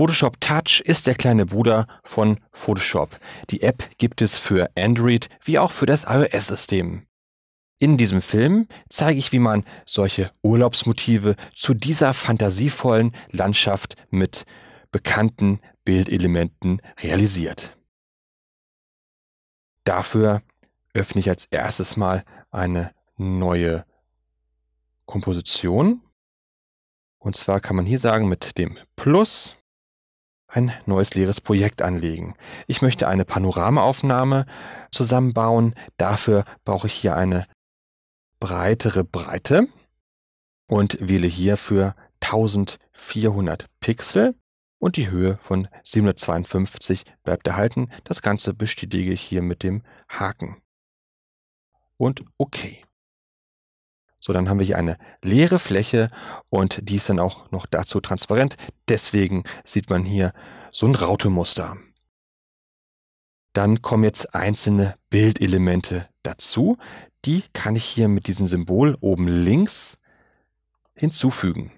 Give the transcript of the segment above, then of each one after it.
Photoshop Touch ist der kleine Bruder von Photoshop. Die App gibt es für Android wie auch für das iOS-System. In diesem Film zeige ich, wie man solche Urlaubsmotive zu dieser fantasievollen Landschaft mit bekannten Bildelementen realisiert. Dafür öffne ich als erstes mal eine neue Komposition. Und zwar kann man hier sagen mit dem Plus ein neues leeres Projekt anlegen. Ich möchte eine Panoramaaufnahme zusammenbauen. Dafür brauche ich hier eine breitere Breite und wähle hierfür 1400 Pixel und die Höhe von 752 bleibt erhalten. Das Ganze bestätige ich hier mit dem Haken. Und OK. So, dann haben wir hier eine leere Fläche und die ist dann auch noch dazu transparent. Deswegen sieht man hier so ein Rautemuster. Dann kommen jetzt einzelne Bildelemente dazu. Die kann ich hier mit diesem Symbol oben links hinzufügen.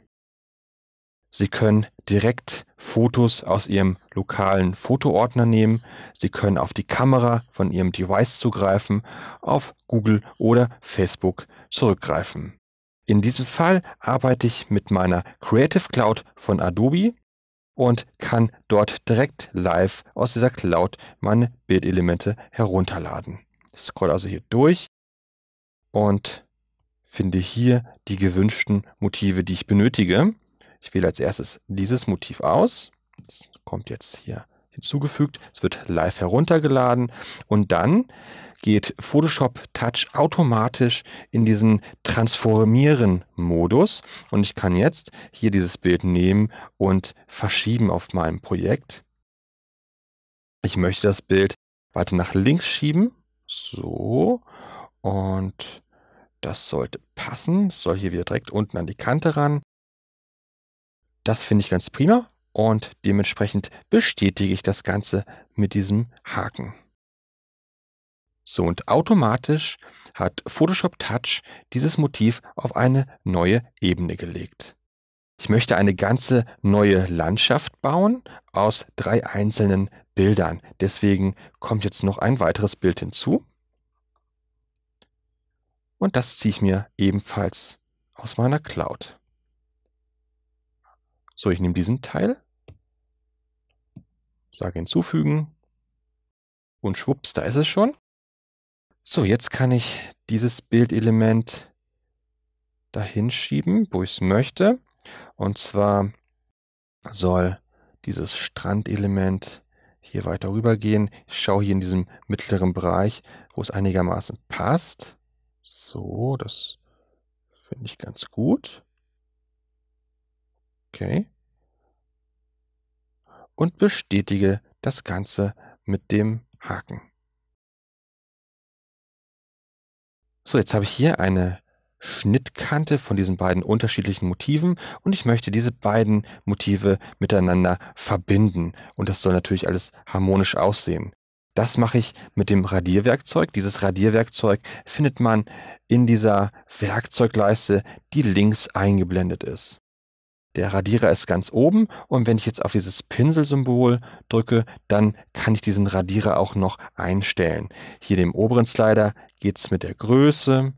Sie können direkt Fotos aus Ihrem lokalen Fotoordner nehmen. Sie können auf die Kamera von Ihrem Device zugreifen, auf Google oder Facebook zurückgreifen. In diesem Fall arbeite ich mit meiner Creative Cloud von Adobe und kann dort direkt live aus dieser Cloud meine Bildelemente herunterladen. Ich scroll also hier durch und finde hier die gewünschten Motive, die ich benötige. Ich wähle als erstes dieses Motiv aus. Das kommt jetzt hier hinzugefügt. Es wird live heruntergeladen und dann geht Photoshop Touch automatisch in diesen Transformieren-Modus und ich kann jetzt hier dieses Bild nehmen und verschieben auf meinem Projekt. Ich möchte das Bild weiter nach links schieben. So. Und das sollte passen. Das soll hier wieder direkt unten an die Kante ran. Das finde ich ganz prima und dementsprechend bestätige ich das Ganze mit diesem Haken. So, und automatisch hat Photoshop Touch dieses Motiv auf eine neue Ebene gelegt. Ich möchte eine ganze neue Landschaft bauen aus drei einzelnen Bildern. Deswegen kommt jetzt noch ein weiteres Bild hinzu. Und das ziehe ich mir ebenfalls aus meiner Cloud. So, ich nehme diesen Teil, sage hinzufügen und schwupps, da ist es schon. So, jetzt kann ich dieses Bildelement dahin schieben, wo ich es möchte. Und zwar soll dieses Strandelement hier weiter rüber gehen. Ich schaue hier in diesem mittleren Bereich, wo es einigermaßen passt. So, das finde ich ganz gut. Okay und bestätige das Ganze mit dem Haken. So, jetzt habe ich hier eine Schnittkante von diesen beiden unterschiedlichen Motiven und ich möchte diese beiden Motive miteinander verbinden und das soll natürlich alles harmonisch aussehen. Das mache ich mit dem Radierwerkzeug. Dieses Radierwerkzeug findet man in dieser Werkzeugleiste, die links eingeblendet ist. Der Radierer ist ganz oben und wenn ich jetzt auf dieses Pinselsymbol drücke, dann kann ich diesen Radierer auch noch einstellen. Hier dem oberen Slider geht es mit der Größe,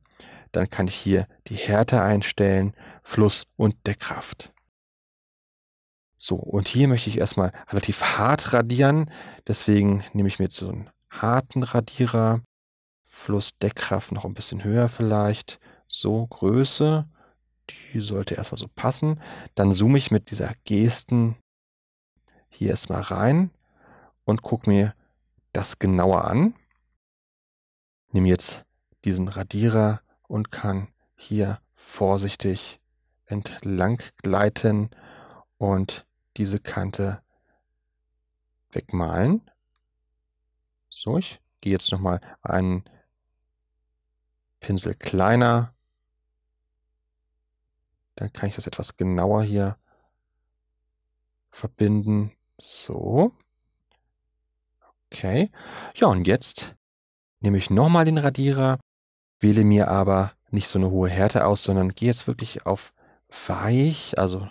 dann kann ich hier die Härte einstellen, Fluss und Deckkraft. So, und hier möchte ich erstmal relativ hart radieren, deswegen nehme ich mir jetzt so einen harten Radierer, Fluss, Deckkraft noch ein bisschen höher vielleicht, so Größe die sollte erstmal so passen. Dann zoome ich mit dieser Gesten hier erstmal rein und gucke mir das genauer an. Nehme jetzt diesen Radierer und kann hier vorsichtig entlang gleiten und diese Kante wegmalen. So, ich gehe jetzt nochmal einen Pinsel kleiner dann kann ich das etwas genauer hier verbinden. So. Okay. Ja, und jetzt nehme ich nochmal den Radierer, wähle mir aber nicht so eine hohe Härte aus, sondern gehe jetzt wirklich auf weich, also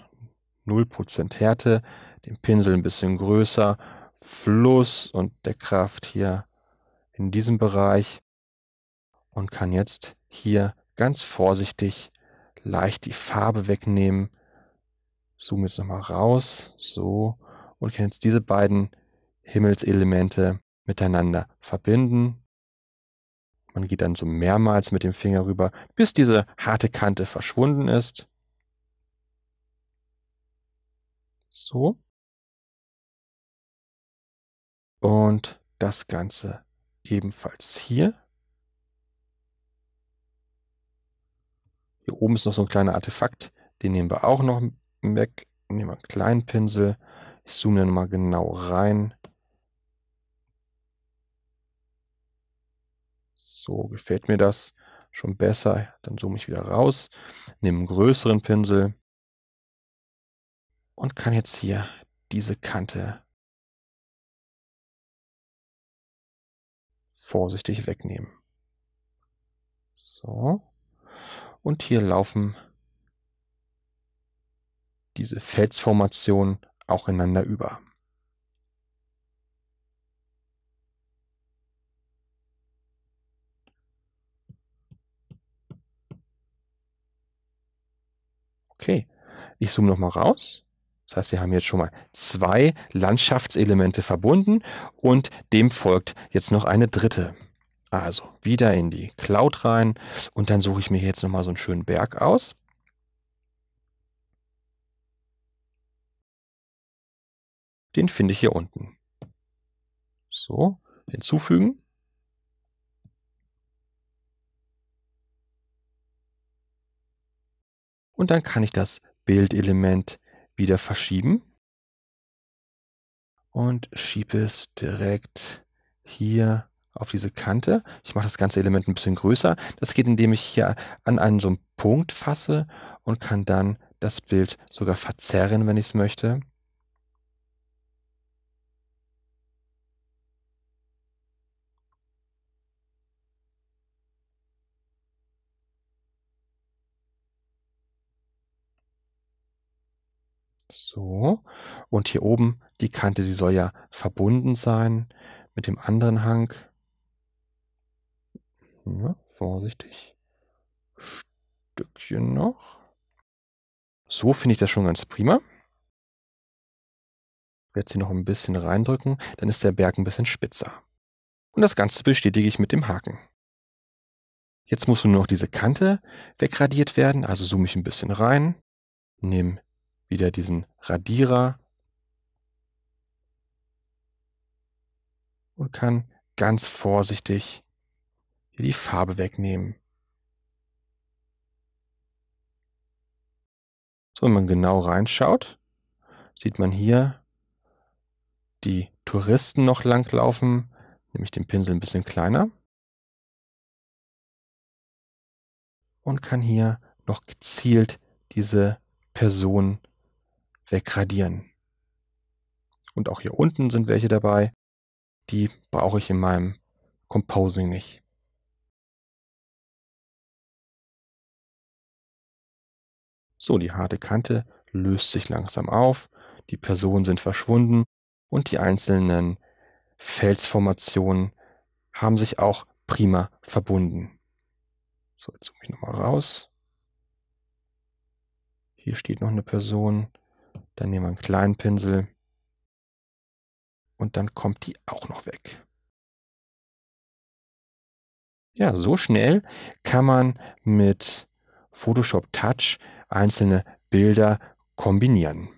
0% Härte, den Pinsel ein bisschen größer, Fluss und der Kraft hier in diesem Bereich und kann jetzt hier ganz vorsichtig leicht die Farbe wegnehmen. Zoom jetzt nochmal raus, so, und können jetzt diese beiden Himmelselemente miteinander verbinden. Man geht dann so mehrmals mit dem Finger rüber, bis diese harte Kante verschwunden ist. So. Und das Ganze ebenfalls hier. Hier oben ist noch so ein kleiner Artefakt. Den nehmen wir auch noch weg. Nehmen wir einen kleinen Pinsel. Ich zoome dann mal genau rein. So gefällt mir das schon besser. Dann zoome ich wieder raus, nehme einen größeren Pinsel und kann jetzt hier diese Kante vorsichtig wegnehmen. So. Und hier laufen diese Felsformationen auch ineinander über. Okay, ich zoome nochmal raus. Das heißt, wir haben jetzt schon mal zwei Landschaftselemente verbunden und dem folgt jetzt noch eine dritte. Also wieder in die Cloud rein und dann suche ich mir jetzt nochmal so einen schönen Berg aus. Den finde ich hier unten. So, hinzufügen. Und dann kann ich das Bildelement wieder verschieben und schiebe es direkt hier auf diese Kante. Ich mache das ganze Element ein bisschen größer. Das geht, indem ich hier an einen so einen Punkt fasse und kann dann das Bild sogar verzerren, wenn ich es möchte. So, und hier oben die Kante, die soll ja verbunden sein mit dem anderen Hang. Na, ne? vorsichtig. Stückchen noch. So finde ich das schon ganz prima. Jetzt hier noch ein bisschen reindrücken, dann ist der Berg ein bisschen spitzer. Und das Ganze bestätige ich mit dem Haken. Jetzt muss nur noch diese Kante wegradiert werden, also zoome ich ein bisschen rein, nehme wieder diesen Radierer und kann ganz vorsichtig hier die Farbe wegnehmen. So, wenn man genau reinschaut, sieht man hier die Touristen noch langlaufen, nehme ich den Pinsel ein bisschen kleiner und kann hier noch gezielt diese Person wegradieren. Und auch hier unten sind welche dabei, die brauche ich in meinem Composing nicht. So, die harte Kante löst sich langsam auf, die Personen sind verschwunden und die einzelnen Felsformationen haben sich auch prima verbunden. So, jetzt zoome ich nochmal raus. Hier steht noch eine Person. Dann nehmen wir einen kleinen Pinsel. Und dann kommt die auch noch weg. Ja, so schnell kann man mit Photoshop Touch einzelne Bilder kombinieren.